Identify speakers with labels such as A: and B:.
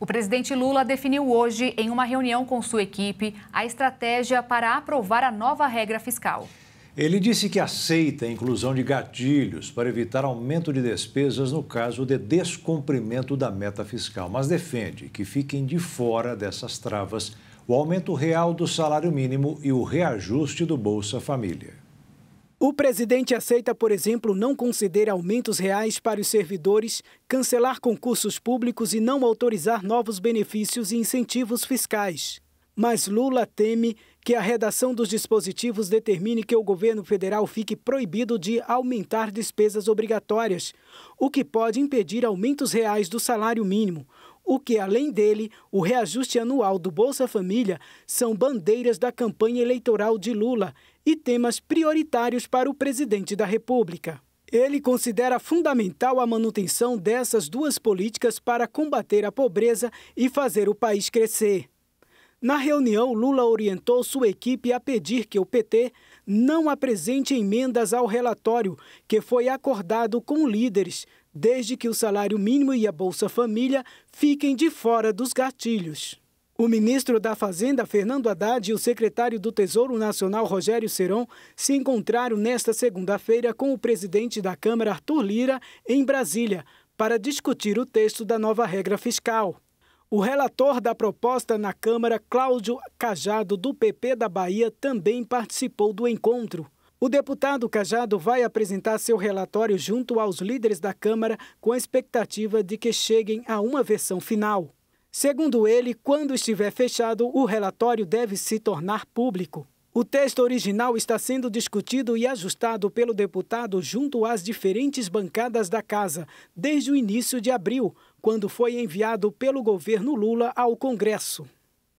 A: O presidente Lula definiu hoje, em uma reunião com sua equipe, a estratégia para aprovar a nova regra fiscal.
B: Ele disse que aceita a inclusão de gatilhos para evitar aumento de despesas no caso de descumprimento da meta fiscal, mas defende que fiquem de fora dessas travas o aumento real do salário mínimo e o reajuste do Bolsa Família.
C: O presidente aceita, por exemplo, não conceder aumentos reais para os servidores, cancelar concursos públicos e não autorizar novos benefícios e incentivos fiscais. Mas Lula teme que a redação dos dispositivos determine que o governo federal fique proibido de aumentar despesas obrigatórias, o que pode impedir aumentos reais do salário mínimo, o que, além dele, o reajuste anual do Bolsa Família são bandeiras da campanha eleitoral de Lula, e temas prioritários para o presidente da República. Ele considera fundamental a manutenção dessas duas políticas para combater a pobreza e fazer o país crescer. Na reunião, Lula orientou sua equipe a pedir que o PT não apresente emendas ao relatório que foi acordado com líderes, desde que o salário mínimo e a Bolsa Família fiquem de fora dos gatilhos. O ministro da Fazenda, Fernando Haddad, e o secretário do Tesouro Nacional, Rogério Seron, se encontraram nesta segunda-feira com o presidente da Câmara, Arthur Lira, em Brasília, para discutir o texto da nova regra fiscal. O relator da proposta na Câmara, Cláudio Cajado, do PP da Bahia, também participou do encontro. O deputado Cajado vai apresentar seu relatório junto aos líderes da Câmara, com a expectativa de que cheguem a uma versão final. Segundo ele, quando estiver fechado, o relatório deve se tornar público. O texto original está sendo discutido e ajustado pelo deputado junto às diferentes bancadas da Casa, desde o início de abril, quando foi enviado pelo governo Lula ao Congresso.